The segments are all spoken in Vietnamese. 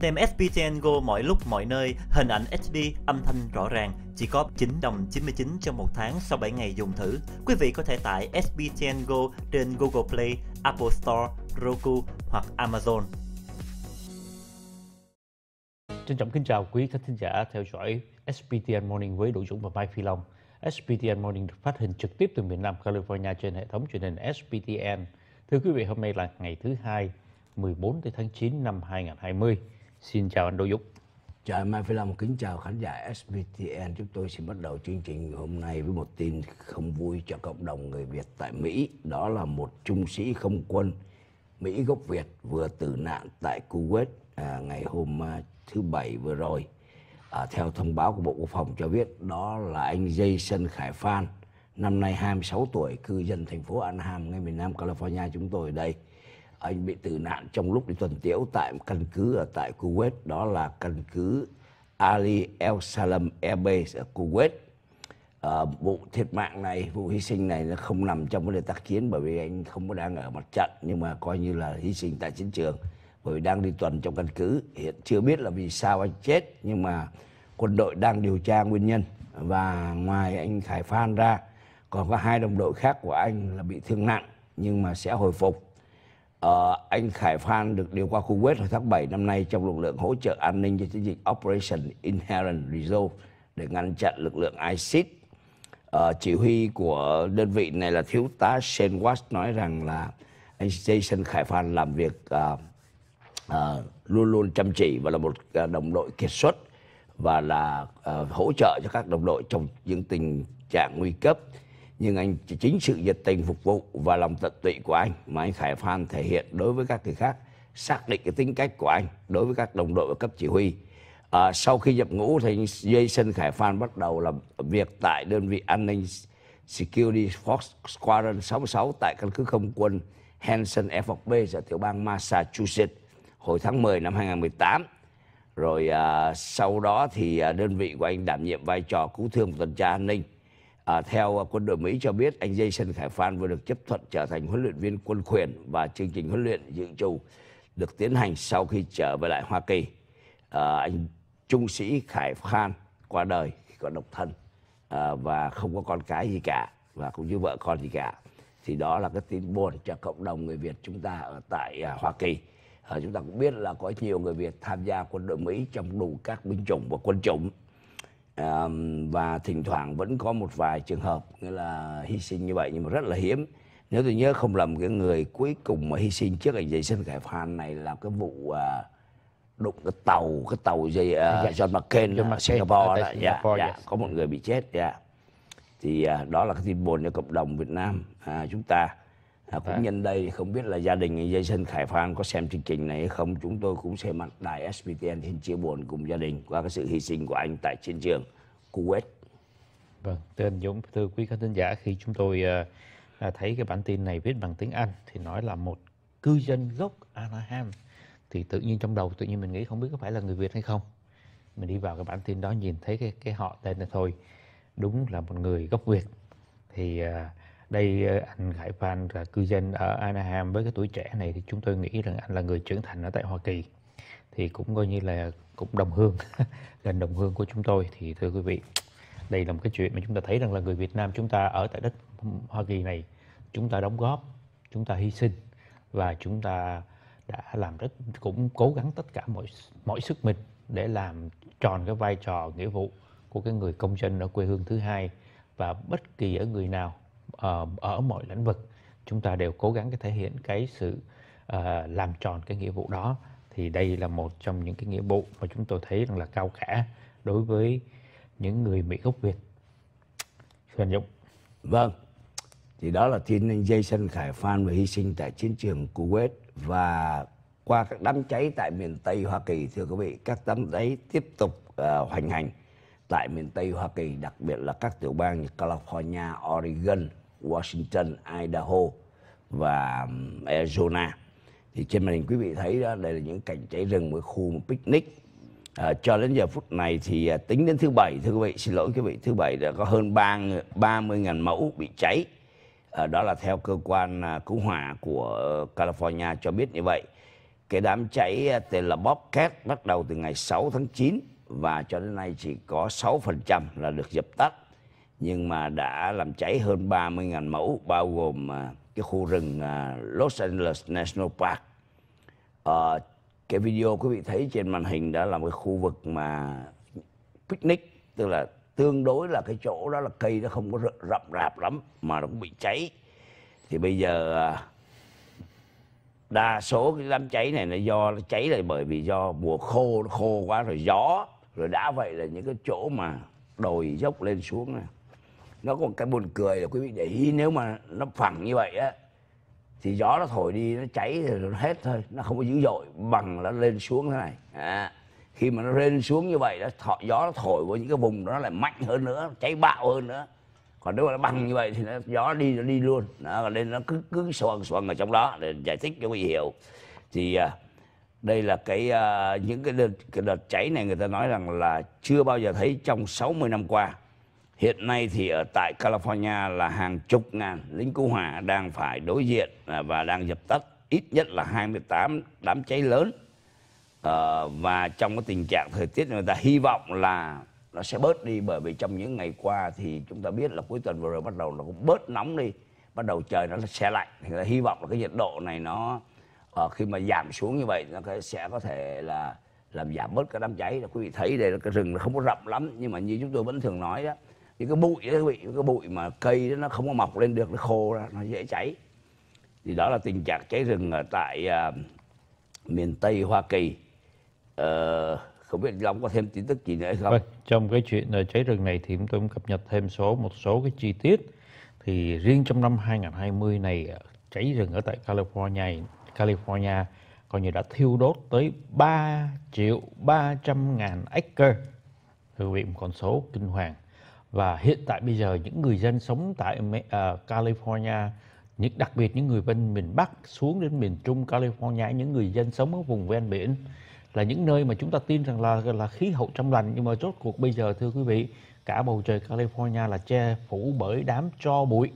Tem SPTN Go mọi lúc mọi nơi, hình ảnh HD, âm thanh rõ ràng, chỉ có 9 đồng 99 trong một tháng sau 7 ngày dùng thử. Quý vị có thể tải SPTN Go trên Google Play, Apple Store, Roku hoặc Amazon. Trân trọng kính chào quý khán thính giả theo dõi SPTN Morning với Đỗ Dũng và Mai Phi Long. SPTN Morning được phát hình trực tiếp từ miền Nam California trên hệ thống truyền hình SPTN. Thưa quý vị, hôm nay là ngày thứ hai, 14 tháng 9 năm 2020. Xin chào anh Đỗ Dũng. Chào anh Mai Phi Long, kính chào khán giả SBTN. Chúng tôi xin bắt đầu chương trình hôm nay với một tin không vui cho cộng đồng người Việt tại Mỹ. Đó là một trung sĩ không quân Mỹ gốc Việt vừa tử nạn tại Kuwait à, ngày hôm à, thứ Bảy vừa rồi. À, theo thông báo của Bộ Quốc phòng cho biết đó là anh Jason Khải Phan, năm nay 26 tuổi, cư dân thành phố Anaheim, ngay miền Nam California chúng tôi ở đây anh bị tử nạn trong lúc đi tuần tiễu tại một căn cứ ở tại Kuwait đó là căn cứ Ali El Salam Base ở Kuwait à, vụ thiệt mạng này vụ hy sinh này nó không nằm trong vấn đề tác chiến bởi vì anh không có đang ở mặt trận nhưng mà coi như là hy sinh tại chiến trường bởi vì đang đi tuần trong căn cứ hiện chưa biết là vì sao anh chết nhưng mà quân đội đang điều tra nguyên nhân và ngoài anh Khải Phan ra còn có hai đồng đội khác của anh là bị thương nặng nhưng mà sẽ hồi phục Ờ, anh Khải Phan được điều qua Kuwait hồi tháng 7 năm nay trong lực lượng hỗ trợ an ninh cho chiến dịch Operation Inherent Resolve để ngăn chặn lực lượng ISIS. Ờ, chỉ huy của đơn vị này là thiếu tá Shane Watts nói rằng là anh Jason Khải Phan làm việc uh, uh, luôn luôn chăm chỉ và là một uh, đồng đội kiệt xuất và là uh, hỗ trợ cho các đồng đội trong những tình trạng nguy cấp nhưng anh chính sự nhiệt tình phục vụ và lòng tận tụy của anh mà anh Khải Phan thể hiện đối với các người khác xác định cái tính cách của anh đối với các đồng đội và cấp chỉ huy à, sau khi nhập ngũ thì anh Jason Khải Phan bắt đầu làm việc tại đơn vị an ninh Security Force Squadron 66 tại căn cứ không quân Hanson f ở tiểu bang Massachusetts hồi tháng 10 năm 2018 rồi à, sau đó thì à, đơn vị của anh đảm nhiệm vai trò cứu thương tuần tra an ninh À, theo quân đội Mỹ cho biết, anh Jason Khải Phan vừa được chấp thuận trở thành huấn luyện viên quân quyền và chương trình huấn luyện dự trù được tiến hành sau khi trở về lại Hoa Kỳ. À, anh trung sĩ Khải Phan qua đời khi còn độc thân à, và không có con cái gì cả và cũng như vợ con gì cả. Thì đó là cái tin buồn cho cộng đồng người Việt chúng ta ở tại à, Hoa Kỳ. À, chúng ta cũng biết là có nhiều người Việt tham gia quân đội Mỹ trong đủ các binh chủng và quân chủng à, và thỉnh thoảng vẫn có một vài trường hợp nghĩa là hy sinh như vậy nhưng mà rất là hiếm nếu tôi nhớ không lầm cái người cuối cùng mà hy sinh trước anh dây sân khải phan này là cái vụ à, đụng cái tàu cái tàu dây uh, yeah. John McCain John McCain Singapore, đó, dạ, Singapore yeah, dạ, yeah. Dạ. có một người bị chết yeah. thì uh, đó là cái tin buồn cho cộng đồng Việt Nam uh, chúng ta à, cũng nhân đây không biết là gia đình Jason Khải Phan có xem chương trình này hay không chúng tôi cũng xem mặt đài SBTN xin chia buồn cùng gia đình qua cái sự hy sinh của anh tại chiến trường Kuwait vâng thưa anh Dũng thưa quý khán giả khi chúng tôi ờ, à, thấy cái bản tin này viết bằng tiếng Anh thì nói là một cư dân gốc Anaheim thì tự nhiên trong đầu tự nhiên mình nghĩ không biết có phải là người Việt hay không mình đi vào cái bản tin đó nhìn thấy cái cái họ tên là thôi đúng là một người gốc Việt thì uh, đây ờ, anh Khải Phan là cư dân ở Anaheim với cái tuổi trẻ này thì chúng tôi nghĩ rằng anh là người trưởng thành ở tại Hoa Kỳ thì cũng coi như là cũng đồng hương gần đồng hương của chúng tôi thì thưa quý vị đây là một cái chuyện mà chúng ta thấy rằng là người Việt Nam chúng ta ở tại đất Hoa Kỳ này chúng ta đóng góp chúng ta hy sinh và chúng ta đã làm rất cũng cố gắng tất cả mọi mọi sức mình để làm tròn cái vai trò nghĩa vụ của cái người công dân ở quê hương thứ hai và bất kỳ ở người nào Ờ, ở mọi lĩnh vực chúng ta đều cố gắng cái thể hiện cái sự uh, làm tròn cái nghĩa vụ đó thì đây là một trong những cái nghĩa vụ mà chúng tôi thấy rằng là cao cả đối với những người Mỹ gốc Việt. Xuân Dũng. Vâng. Thì đó là tin anh Jason Khải Phan và hy sinh tại chiến trường Kuwait và qua các đám cháy tại miền Tây Hoa Kỳ thưa quý vị, các đám cháy tiếp tục uh, hoành hành tại miền Tây Hoa Kỳ, đặc biệt là các tiểu bang như California, Oregon, Washington, Idaho và um, Arizona. Thì trên màn hình quý vị thấy đó, đây là những cảnh cháy rừng với khu picnic. À, cho đến giờ phút này thì à, tính đến thứ bảy thưa quý vị xin lỗi quý vị thứ bảy đã có hơn ba ba mươi ngàn mẫu bị cháy à, đó là theo cơ quan à, cứu hỏa của California cho biết như vậy cái đám cháy à, tên là Bobcat bắt đầu từ ngày 6 tháng 9 và cho đến nay chỉ có 6% là được dập tắt nhưng mà đã làm cháy hơn 30.000 mẫu bao gồm à, cái khu rừng à, Los Angeles National Park. À, cái video quý vị thấy trên màn hình đó là một khu vực mà picnic tức là tương đối là cái chỗ đó là cây nó không có rậm rạp lắm mà nó cũng bị cháy. Thì bây giờ à, đa số cái đám cháy này là do nó cháy là bởi vì do mùa khô nó khô quá rồi gió rồi đã vậy là những cái chỗ mà đồi dốc lên xuống này nó có cái buồn cười là quý vị để ý nếu mà nó phẳng như vậy á thì gió nó thổi đi nó cháy thì nó hết thôi nó không có dữ dội bằng nó lên xuống thế này à, khi mà nó lên xuống như vậy nó thọ, gió nó thổi vào những cái vùng đó nó lại mạnh hơn nữa cháy bạo hơn nữa còn nếu mà nó bằng như vậy thì nó gió đi nó đi luôn đó, nên nó cứ cứ xoăn xoăn ở trong đó để giải thích cho quý vị hiểu thì à, đây là cái à, những cái đợt, cái đợt cháy này người ta nói rằng là chưa bao giờ thấy trong 60 năm qua Hiện nay thì ở tại California là hàng chục ngàn lính cứu hỏa đang phải đối diện à, và đang dập tắt ít nhất là 28 đám cháy lớn. Ờ, và trong cái tình trạng thời tiết người ta hy vọng là nó sẽ bớt đi bởi vì trong những ngày qua thì chúng ta biết là cuối tuần vừa rồi bắt đầu nó cũng bớt nóng đi bắt đầu trời nó sẽ lạnh thì người ta hy vọng là cái nhiệt độ này nó uh, khi mà giảm xuống như vậy nó sẽ có thể là làm giảm bớt cái đám cháy là quý vị thấy đây là cái rừng nó không có rộng lắm nhưng mà như chúng tôi vẫn thường nói đó những cái bụi đó bị cái bụi mà cây đó nó không có mọc lên được nó khô ra nó dễ cháy thì đó là tình trạng cháy rừng ở tại uh, miền tây hoa kỳ uh, không biết long có thêm tin tức gì nữa không vâng, trong cái chuyện ờ, cháy rừng này thì chúng tôi cũng cập nhật thêm số một số cái chi tiết thì riêng trong năm 2020 này ờ, cháy rừng ở tại California California coi như đã thiêu đốt tới 3 triệu 300 ngàn acre thưa quý vị một con số kinh hoàng và hiện tại bây giờ những người dân sống tại à, California những đặc biệt những người bên miền Bắc xuống đến miền Trung California những người dân sống ở vùng ven biển là những nơi mà chúng ta tin rằng là là khí hậu trong lành nhưng mà rốt cuộc bây giờ thưa quý vị cả bầu trời California là che phủ bởi đám tro bụi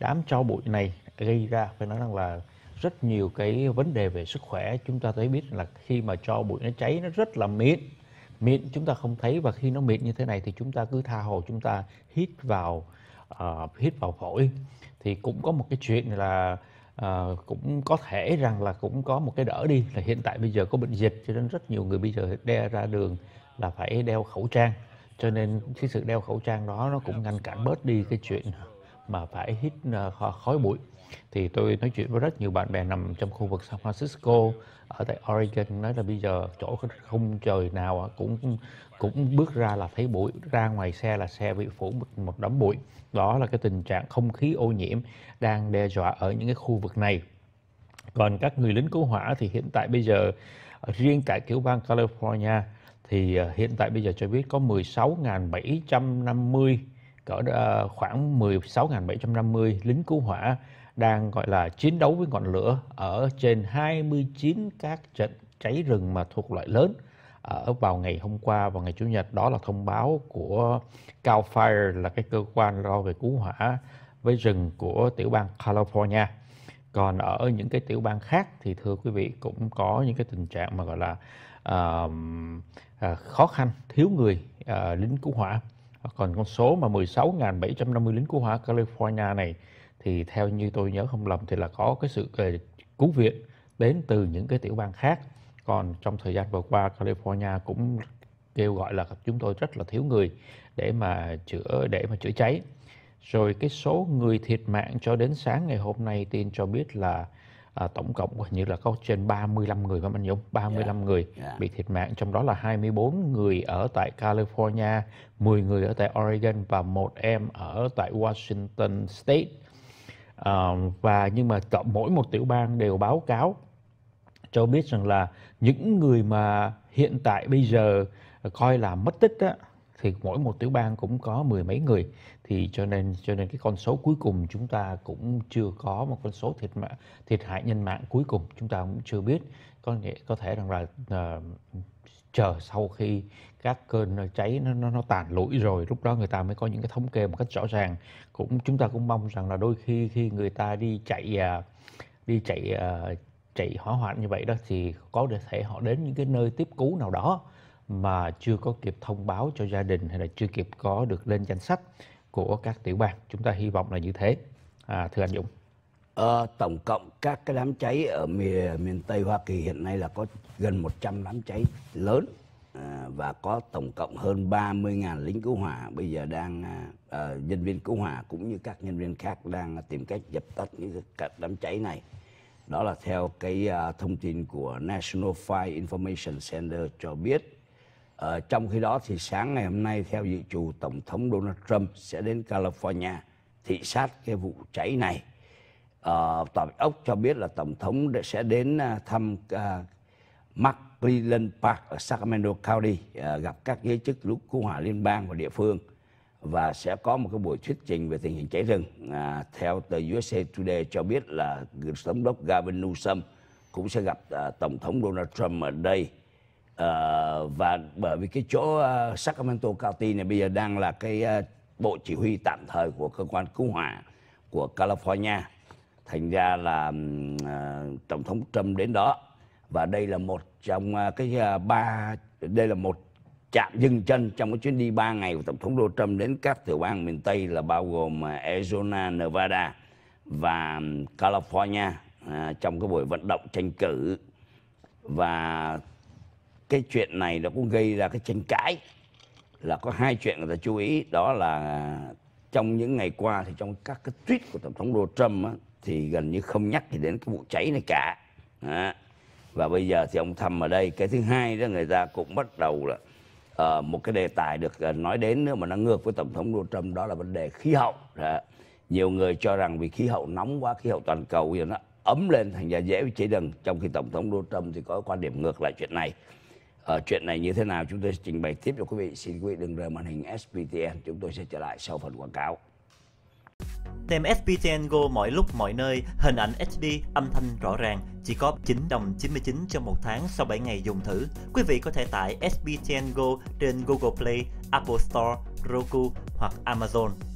đám tro bụi này gây ra phải nói rằng là rất nhiều cái vấn đề về sức khỏe chúng ta thấy biết là khi mà cho bụi nó cháy nó rất là mịn mịn chúng ta không thấy và khi nó mịn như thế này thì chúng ta cứ tha hồ chúng ta hít vào uh, hít vào phổi thì cũng có một cái chuyện là uh, cũng có thể rằng là cũng có một cái đỡ đi là hiện tại bây giờ có bệnh dịch cho nên rất nhiều người bây giờ đe ra đường là phải đeo khẩu trang cho nên cái sự đeo khẩu trang đó nó cũng ngăn cản bớt đi cái chuyện mà phải hít ờ, khói bụi thì tôi nói chuyện với rất nhiều bạn bè nằm trong khu vực San Francisco ở tại Oregon nói là bây giờ chỗ không trời nào cũng cũng bước ra là thấy bụi ra ngoài xe là xe bị phủ một đống bụi đó là cái tình trạng không khí ô nhiễm đang đe dọa ở những cái khu vực này còn các người lính cứu hỏa thì hiện tại bây giờ ờ, riêng tại tiểu bang California thì ờ, hiện tại bây giờ cho biết có 16.750 cỡ ờ, khoảng 16.750 lính cứu hỏa đang gọi là chiến đấu với ngọn lửa ở trên 29 các trận cháy rừng mà thuộc loại lớn ở vào ngày hôm qua và ngày chủ nhật đó là thông báo của Cal Fire là cái cơ quan lo về cứu hỏa với rừng của tiểu bang California. Còn ở những cái tiểu bang khác thì thưa quý vị cũng có những cái tình trạng mà gọi là uh, uh, khó khăn thiếu người uh, lính cứu hỏa. Ờ, còn con số mà 16.750 lính cứu hỏa California này thì theo như tôi nhớ không lầm thì là có cái sự ờ, cứu viện đến từ những cái tiểu bang khác. Còn trong thời gian vừa qua California cũng kêu gọi là chúng tôi rất là thiếu người để mà chữa để mà chữa cháy. Rồi cái số người thiệt mạng cho đến sáng ngày hôm nay tin cho biết là à, tổng cộng hình như là có trên 35 người phải Minh Dũng, 35 yeah. Dạ, người yeah. Dạ. bị thiệt mạng, trong đó là 24 người ở tại California, 10 người ở tại Oregon và một em ở tại Washington State. À, và nhưng mà tổng mỗi một tiểu bang đều báo cáo cho biết rằng là những người mà hiện tại bây giờ coi là mất tích đó, thì mỗi một tiểu bang cũng có mười mấy người thì cho nên cho nên cái con số cuối cùng chúng ta cũng chưa có một con số thiệt mạng thiệt hại nhân mạng cuối cùng chúng ta cũng chưa biết có nghĩa có thể rằng là uh, chờ sau khi các cơn cháy nó, nó nó tàn lụi rồi lúc đó người ta mới có những cái thống kê một cách rõ ràng cũng chúng ta cũng mong rằng là đôi khi khi người ta đi chạy ờ, đi chạy ờ, chạy hỏa hoạn như vậy đó thì có thể họ đến những cái nơi tiếp cứu nào đó mà chưa có kịp thông báo cho gia đình hay là chưa kịp có được lên danh sách của các tiểu bang chúng ta hy vọng là như thế à, thưa anh Dũng à, tổng cộng các cái đám cháy ở miền miền Tây Hoa Kỳ hiện nay là có gần 100 đám cháy lớn à, và có tổng cộng hơn 30.000 lính cứu hỏa bây giờ đang à, à, nhân viên cứu hỏa cũng như các nhân viên khác đang tìm cách dập tắt những cái đám cháy này đó là theo cái à, thông tin của National Fire Information Center cho biết Ờ, trong khi đó thì sáng ngày hôm nay theo dự trù Tổng thống Donald Trump sẽ đến California thị sát cái vụ cháy này. Ờ, Tòa Bạch Ốc cho biết là Tổng thống sẽ đến ờ, thăm uh, ờ, McClellan Park ở Sacramento County uh, gặp các giới chức lúc cứu hỏa liên bang và địa phương và sẽ có một cái buổi thuyết trình về tình hình cháy rừng. À, theo tờ USA Today cho biết là Tổng đốc Gavin Newsom cũng sẽ gặp à, Tổng thống Donald Trump ở đây uh, và bởi vì cái chỗ uh, Sacramento County này bây giờ đang là cái uh, bộ chỉ huy tạm thời của cơ quan cứu hỏa của California thành ra là uh, tổng thống Trump đến đó và đây là một trong uh, cái uh, ba đây là một chạm dừng chân trong cái chuyến đi 3 ngày của tổng thống Donald Trump đến các tiểu bang miền Tây là bao gồm Arizona, Nevada và California à, trong cái buổi vận động tranh cử và cái chuyện này nó cũng gây ra cái tranh cãi là có hai chuyện người ta chú ý đó là trong những ngày qua thì trong các cái tweet của tổng thống Donald Trump á, thì gần như không nhắc gì đến cái vụ cháy này cả à, và bây giờ thì ông thăm ở đây cái thứ hai đó người ta cũng bắt đầu là uh, một cái đề tài được ờ, nói đến nữa mà nó ngược với tổng thống Donald Trump đó là vấn đề khí hậu đó. nhiều người cho rằng vì khí hậu nóng quá khí hậu toàn cầu giờ nó ấm lên thành ra dễ bị cháy rừng trong khi tổng thống Donald Trump thì có quan điểm ngược lại chuyện này Ờ, chuyện này như thế nào chúng tôi sẽ trình bày tiếp cho quý vị. Xin quý vị đừng rời màn hình SPTN. Chúng tôi sẽ trở lại sau phần quảng cáo. Tem SPTN Go mọi lúc mọi nơi, hình ảnh HD, âm thanh rõ ràng, chỉ có 9 đồng 99 trong một tháng sau 7 ngày dùng thử. Quý vị có thể tải SPTN Go trên Google Play, Apple Store, Roku hoặc Amazon.